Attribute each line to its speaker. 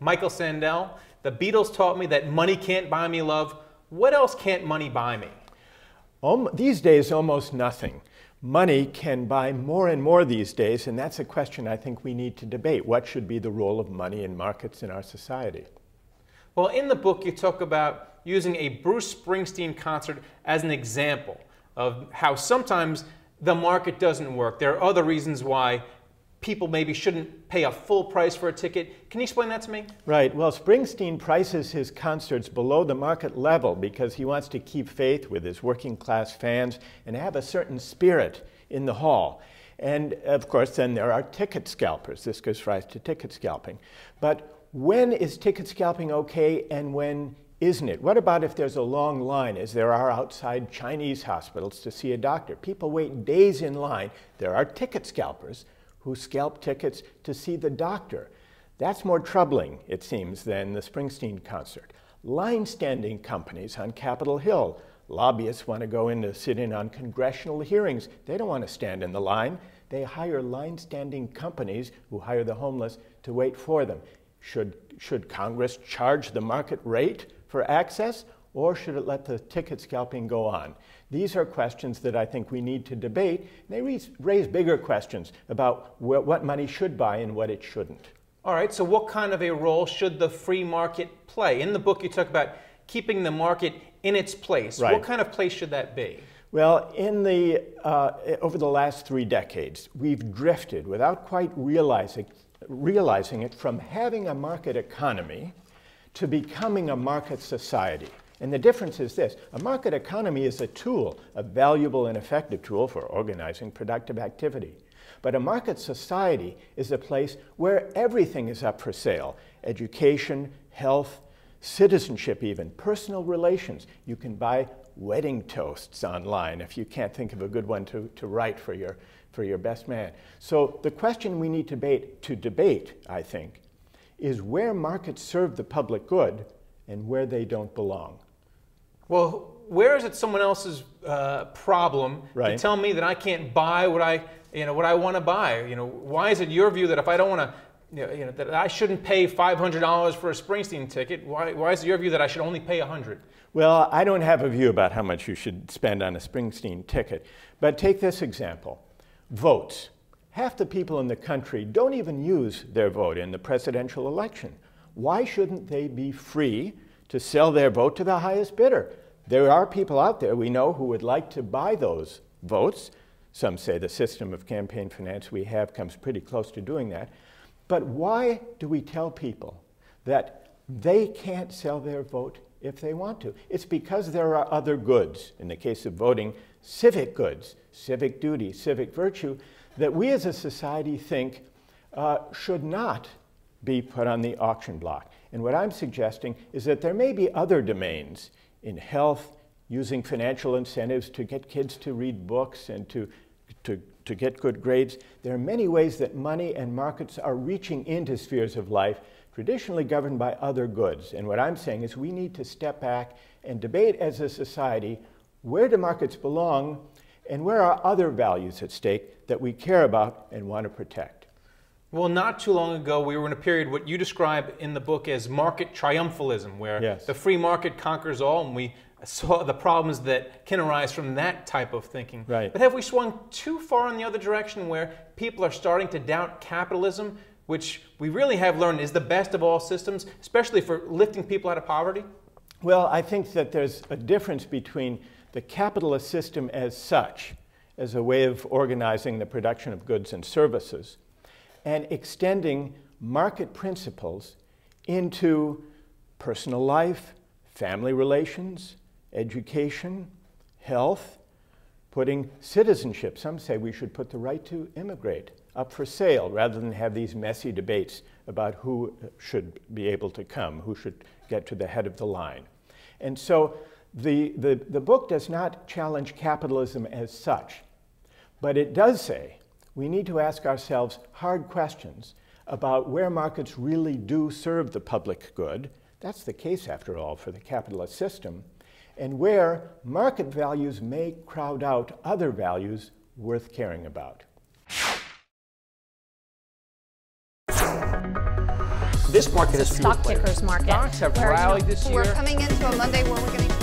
Speaker 1: Michael Sandel, the Beatles taught me that money can't buy me love. What else can't money buy me?
Speaker 2: Um, these days, almost nothing. Money can buy more and more these days, and that's a question I think we need to debate. What should be the role of money in markets in our society?
Speaker 1: Well, in the book, you talk about using a Bruce Springsteen concert as an example of how sometimes the market doesn't work. There are other reasons why people maybe shouldn't pay a full price for a ticket. Can you explain that to me?
Speaker 2: Right. Well, Springsteen prices his concerts below the market level because he wants to keep faith with his working class fans and have a certain spirit in the hall. And of course, then there are ticket scalpers. This goes right to ticket scalping. But when is ticket scalping okay and when isn't it? What about if there's a long line, as there are outside Chinese hospitals to see a doctor? People wait days in line. There are ticket scalpers who scalp tickets to see the doctor. That's more troubling, it seems, than the Springsteen concert. Line standing companies on Capitol Hill. Lobbyists want to go in to sit in on congressional hearings. They don't want to stand in the line. They hire line standing companies who hire the homeless to wait for them. Should, should Congress charge the market rate for access or should it let the ticket scalping go on? These are questions that I think we need to debate. They raise bigger questions about what money should buy and what it shouldn't.
Speaker 1: All right, so what kind of a role should the free market play? In the book, you talk about keeping the market in its place. Right. What kind of place should that be?
Speaker 2: Well, in the, uh, over the last three decades, we've drifted without quite realizing, realizing it from having a market economy to becoming a market society. And the difference is this a market economy is a tool, a valuable and effective tool for organizing productive activity. But a market society is a place where everything is up for sale education, health, citizenship, even personal relations. You can buy wedding toasts online if you can't think of a good one to, to write for your, for your best man. So the question we need to debate, to debate, I think, is where markets serve the public good and where they don't belong
Speaker 1: well, where is it someone else's uh, problem right. to tell me that I can't buy what I you know what I want to buy? You know, why is it your view that if I don't want to you know, you know, that I shouldn't pay $500 for a Springsteen ticket. Why, why is it your view that I should only pay 100
Speaker 2: Well, I don't have a view about how much you should spend on a Springsteen ticket. But take this example votes. Half the people in the country don't even use their vote in the presidential election. Why shouldn't they be free to sell their vote to the highest bidder. There are people out there we know who would like to buy those votes. Some say the system of campaign finance we have comes pretty close to doing that. But why do we tell people that they can't sell their vote if they want to? It's because there are other goods, in the case of voting, civic goods, civic duty, civic virtue, that we as a society think uh, should not be put on the auction block. And what I'm suggesting is that there may be other domains in health, using financial incentives to get kids to read books and to, to, to get good grades. There are many ways that money and markets are reaching into spheres of life traditionally governed by other goods. And what I'm saying is we need to step back and debate as a society where do markets belong and where are other values at stake that we care about and want to protect. Well,
Speaker 1: not too long ago, we were in a period what you describe in the book as market triumphalism, where yes. the free market conquers all, and we saw the problems that can arise from that type of thinking. Right. But have we swung too far in the other direction, where people are starting to doubt capitalism, which we really have learned is the best of all systems, especially for lifting people out of poverty?
Speaker 2: Well, I think that there's a difference between the capitalist system as such, as a way of organizing the production of goods and services and extending market principles into personal life, family relations, education, health, putting citizenship. Some say we should put the right to immigrate up for sale rather than have these messy debates about who should be able to come, who should get to the head of the line. And so the, the, the book does not challenge capitalism as such, but it does say we need to ask ourselves hard questions about where markets really do serve the public good. That's the case, after all, for the capitalist system. And where market values may crowd out other values worth caring about. This market is stock tickers market. Stocks have rallied this year. We're coming
Speaker 1: into a Monday where we're going to